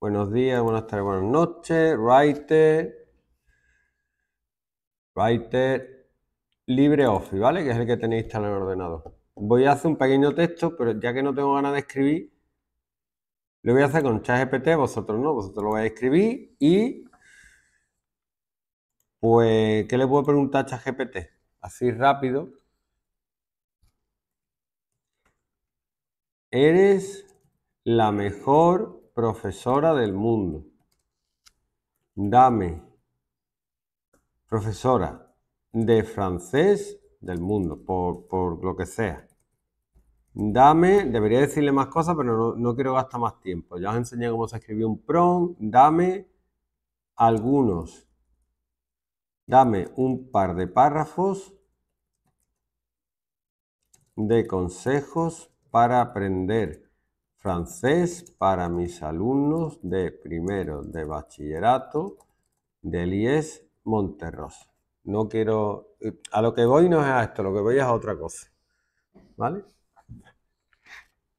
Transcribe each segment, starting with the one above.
Buenos días, buenas tardes, buenas noches. Writer. Writer LibreOffice, ¿vale? Que es el que tenéis instalado en el ordenador. Voy a hacer un pequeño texto, pero ya que no tengo ganas de escribir, lo voy a hacer con ChatGPT, vosotros no, vosotros lo vais a escribir y. Pues, ¿qué le puedo preguntar a ChatGPT? Así rápido. Eres la mejor profesora del mundo. Dame, profesora de francés del mundo, por, lo que sea. Dame, debería decirle más cosas, pero no, no quiero gastar más tiempo. Ya os enseñé cómo se escribió un prom. Dame algunos. Dame un par de párrafos de consejos para aprender francés para mis alumnos de primero de bachillerato del IES Monterroso. No quiero... Eh, a lo que voy no es a esto, lo que voy es a otra cosa. ¿Vale?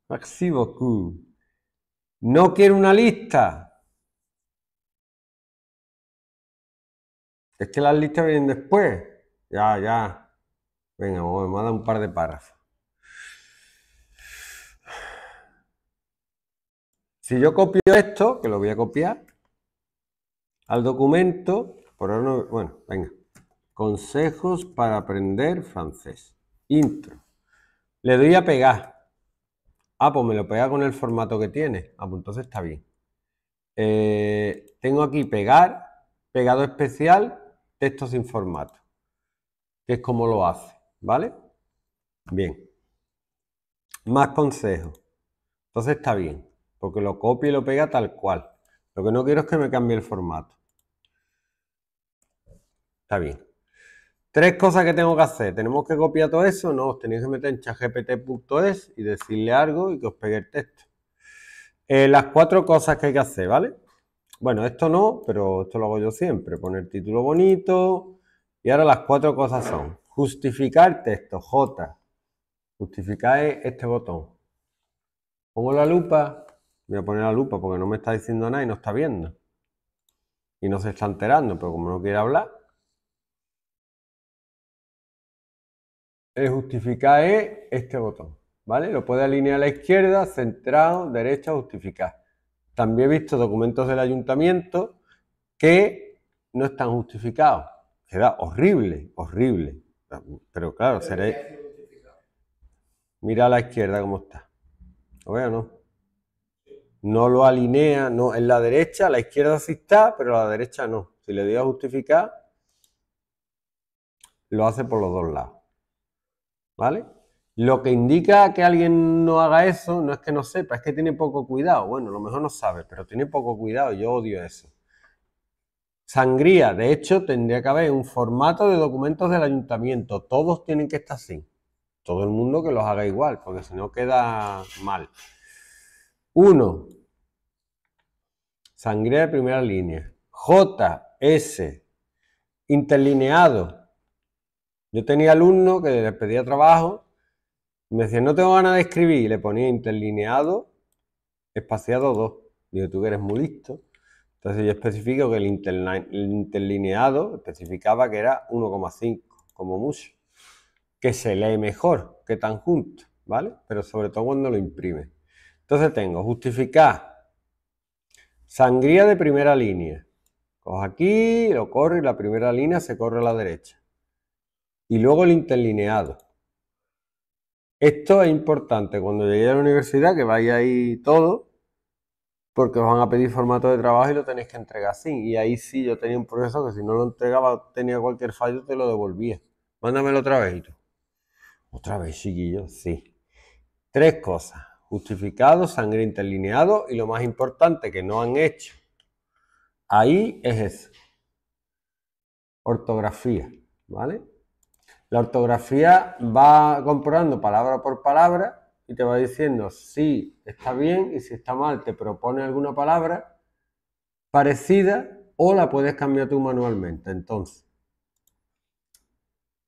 Maxi No quiero una lista. Es que las listas vienen después. Ya, ya. Venga, vamos, a dar un par de párrafos. Si yo copio esto, que lo voy a copiar, al documento, por ahora no, bueno, venga, consejos para aprender francés, intro. Le doy a pegar. Ah, pues me lo pega con el formato que tiene. Ah, pues entonces está bien. Eh, tengo aquí pegar, pegado especial, texto sin formato, que es como lo hace, ¿vale? Bien. Más consejos. Entonces está bien porque lo copia y lo pega tal cual. Lo que no quiero es que me cambie el formato. Está bien. Tres cosas que tengo que hacer. ¿Tenemos que copiar todo eso? No, os tenéis que meter en chatgpt.es y decirle algo y que os pegue el texto. Eh, las cuatro cosas que hay que hacer, ¿vale? Bueno, esto no, pero esto lo hago yo siempre. Poner título bonito. Y ahora las cuatro cosas son. Justificar texto, J. Justificar este botón. Pongo la lupa Voy a poner la lupa porque no me está diciendo nada y no está viendo. Y no se está enterando, pero como no quiere hablar. El justificar es este botón, ¿vale? Lo puede alinear a la izquierda, centrado, derecha, justificar. También he visto documentos del ayuntamiento que no están justificados. Queda horrible, horrible. Pero claro, seré... Mira a la izquierda cómo está. ¿Lo veo no? no lo alinea, no, en la derecha, la izquierda sí está, pero la derecha no. Si le doy a justificar, lo hace por los dos lados. ¿Vale? Lo que indica que alguien no haga eso no es que no sepa, es que tiene poco cuidado. Bueno, a lo mejor no sabe, pero tiene poco cuidado. Yo odio eso. Sangría, de hecho, tendría que haber un formato de documentos del ayuntamiento. Todos tienen que estar así. Todo el mundo que los haga igual, porque si no queda mal. 1. Sangría de primera línea. J, S, interlineado. Yo tenía alumnos que les pedía trabajo, me decían, no tengo ganas de escribir, y le ponía interlineado, espaciado 2. Digo, tú que eres muy listo. Entonces yo especifico que el, interlineado especificaba que era 1,5, como mucho, que se lee mejor que tan junto, ¿vale? Pero sobre todo cuando lo imprime. Entonces tengo justificar sangría de primera línea. Coge aquí, lo corre y la primera línea se corre a la derecha. Y luego el interlineado. Esto es importante cuando llegué a la universidad, que vaya ahí todo, porque os van a pedir formato de trabajo y lo tenéis que entregar así. Y ahí sí yo tenía un proceso que si no lo entregaba, tenía cualquier fallo, te lo devolvía. Mándamelo otra vez tú. Otra vez, chiquillo, sí. Tres cosas justificado, sangre interlineado y lo más importante que no han hecho ahí es eso. Ortografía, ¿vale? La ortografía va comprobando palabra por palabra y te va diciendo si está bien y si está mal, te propone alguna palabra parecida o la puedes cambiar tú manualmente. Entonces,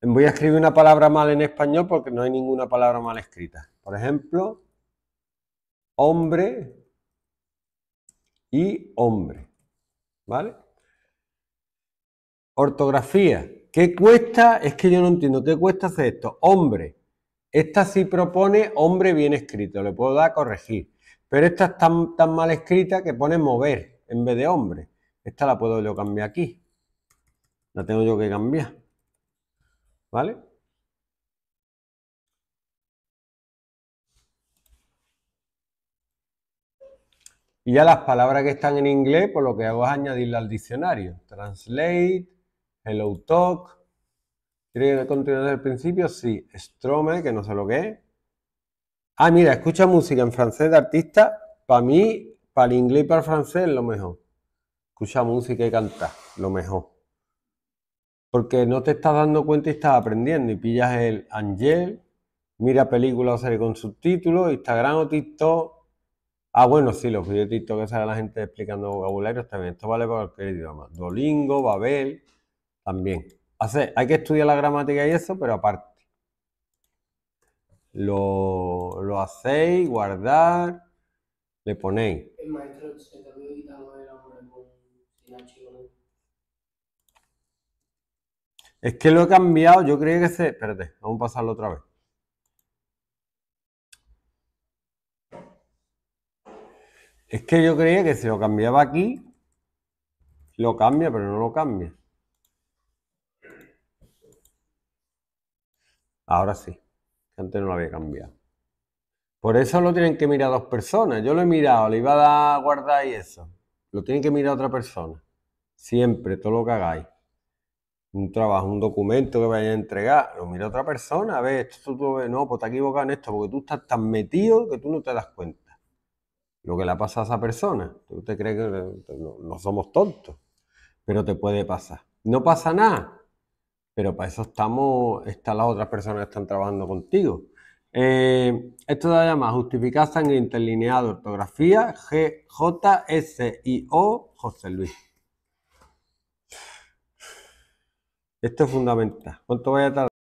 voy a escribir una palabra mal en español porque no hay ninguna palabra mal escrita. Por ejemplo, hombre y hombre. ¿Vale? Ortografía. ¿Qué cuesta? Es que yo no entiendo. ¿Qué cuesta hacer esto? Hombre. Esta sí propone hombre bien escrito. Le puedo dar a corregir. Pero esta es tan, tan mal escrita que pone mover en vez de hombre. Esta la puedo yo cambiar aquí. La tengo yo que cambiar. ¿Vale? Y ya las palabras que están en inglés, pues lo que hago es añadirlas al diccionario. Translate, hello talk. ¿Quiere continuar desde el principio? Sí. Strome, que no sé lo que es. Ah, mira, escucha música en francés de artista. Para mí, para el inglés y para el francés es lo mejor. Escucha música y canta, lo mejor. Porque no te estás dando cuenta y estás aprendiendo. Y pillas el Angel, mira películas o series con subtítulos, Instagram o TikTok Ah, bueno, sí, los videos que sale la gente explicando vocabularios también. Esto vale para cualquier idioma. Dolingo, Babel, también. hay que estudiar la gramática y eso, pero aparte. Lo, hacéis, guardar, le ponéis. El maestro se Es que lo he cambiado, yo creía que se. Espérate, vamos a pasarlo otra vez. Es que yo creía que si lo cambiaba aquí, lo cambia, pero no lo cambia. Ahora sí, antes no lo había cambiado. Por eso lo tienen que mirar dos personas. Yo lo he mirado, le iba a guardar y eso. Lo tienen que mirar otra persona. Siempre, todo lo que hagáis. Un trabajo, un documento que vaya a entregar, lo mira otra persona. A ver, esto tú, no, pues te has equivocado en esto, porque tú estás tan metido que tú no te das cuenta lo que le pasa a esa persona. Usted cree que no, somos tontos, pero te puede pasar. No pasa nada, pero para eso estamos, están las otras personas que están trabajando contigo. Eh, esto se llama justificar sangre interlineada de ortografía O José Luis. Esto es fundamental. ¿Cuánto voy a tardar?